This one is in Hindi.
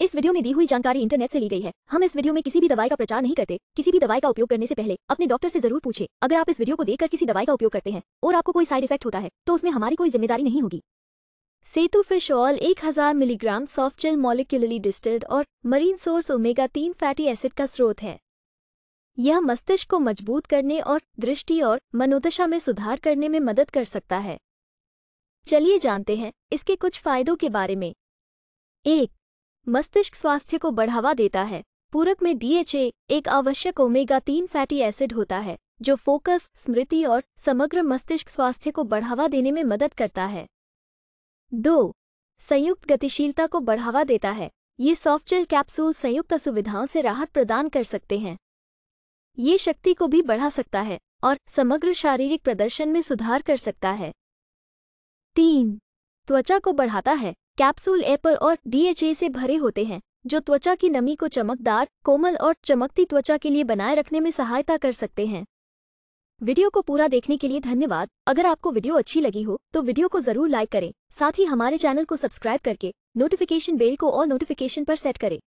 इस वीडियो में दी हुई जानकारी इंटरनेट से ली गई है हम इस वीडियो में किसी भी दवाई का प्रचार नहीं करते किसी भी दवाई का उपयोग करने से पहले अपने डॉक्टर से जरूर पूछे अगर आप इस वीडियो को देखकर किसी दवाई का उपयोग करते हैं और आपको कोई साइड इफेक्ट होता है तो उसमें हमारी कोई जिम्मेदारी नहीं होगी सेतु फिश एक हजार milligram soft gel molecularly distilled और मरीन सोर्स ओमेगा तीन फैटी एसिड का स्रोत है यह मस्तिष्क को मजबूत करने और दृष्टि और मनोदशा में सुधार करने में मदद कर सकता है चलिए जानते हैं इसके कुछ फायदों के बारे में एक मस्तिष्क स्वास्थ्य को बढ़ावा देता है पूरक में डीएचए एक आवश्यक ओमेगा तीन फैटी एसिड होता है जो फोकस स्मृति और समग्र मस्तिष्क स्वास्थ्य को बढ़ावा देने में मदद करता है दो संयुक्त गतिशीलता को बढ़ावा देता है ये सॉफ्टजेल कैप्सूल संयुक्त सुविधाओं से राहत प्रदान कर सकते हैं ये शक्ति को भी बढ़ा सकता है और समग्र शारीरिक प्रदर्शन में सुधार कर सकता है तीन त्वचा को बढ़ाता है कैप्सूल एपर और डीएचए से भरे होते हैं जो त्वचा की नमी को चमकदार कोमल और चमकती त्वचा के लिए बनाए रखने में सहायता कर सकते हैं वीडियो को पूरा देखने के लिए धन्यवाद अगर आपको वीडियो अच्छी लगी हो तो वीडियो को जरूर लाइक करें साथ ही हमारे चैनल को सब्सक्राइब करके नोटिफिकेशन बेल को और नोटिफिकेशन पर सेट करें